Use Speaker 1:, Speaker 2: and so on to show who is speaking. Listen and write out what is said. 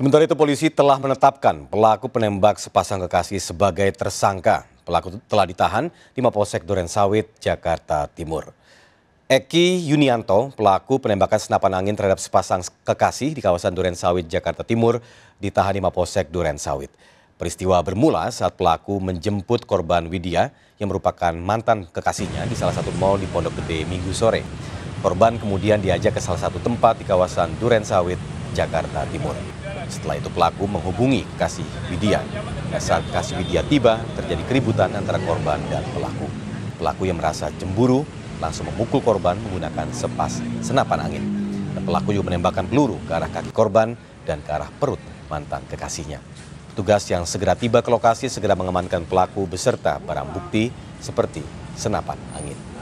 Speaker 1: Sementara itu polisi telah menetapkan pelaku penembak sepasang kekasih sebagai tersangka. Pelaku telah ditahan di Mapolsek Duren Sawit, Jakarta Timur. Eki Yunianto, pelaku penembakan senapan angin terhadap sepasang kekasih di kawasan Duren Sawit, Jakarta Timur, ditahan di Mapolsek Duren Sawit. Peristiwa bermula saat pelaku menjemput korban Widya yang merupakan mantan kekasihnya di salah satu mal di Pondok Gede Minggu sore. Korban kemudian diajak ke salah satu tempat di kawasan Duren Sawit. Jakarta Timur. Setelah itu pelaku menghubungi kasih Widya. Nah, saat kasih Widya tiba, terjadi keributan antara korban dan pelaku. Pelaku yang merasa cemburu langsung memukul korban menggunakan sepas senapan angin. Dan pelaku juga menembakkan peluru ke arah kaki korban dan ke arah perut mantan kekasihnya. Petugas yang segera tiba ke lokasi segera mengamankan pelaku beserta barang bukti seperti senapan angin.